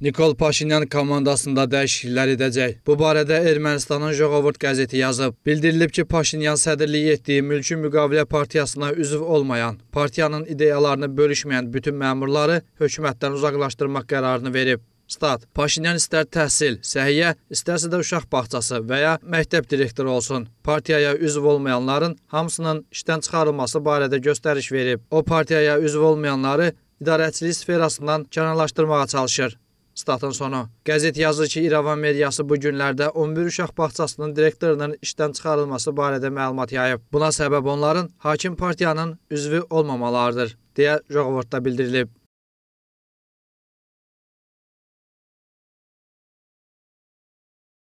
Nikol Paşinyan komandasında dəyişikliklər edəcək. Bu barədə Ermənistanın Joğovurt qəzeti yazıb. Bildirilib ki, Paşinyan sədrliyi etdiyi mülki müqavilə partiyasına üzv olmayan, partiyanın ideyalarını bölüşməyən bütün məmurları hökumətdən uzaqlaşdırmaq qərarını verib. Stat. Paşinyan istər təhsil, səhiyyə, istərsə də uşaq bağçası və ya məktəb direktoru olsun. Partiyaya üzv olmayanların hamısının işdən çıxarılması barədə göstəriş verib. O partiyaya üzv olmayanları idarəçilik sferasından kənarlaşdırmağa çalışır. Statın sonu. Qəzet yazır ki, İrəvan mediası bu günlərdə 11 uşaq bağçasının direktorunun işdən çıxarılması barədə məlumat yayıb. Buna səbəb onların hakim partiyanın üzvü olmamalarıdır, deyə Roqovordda bildirilib.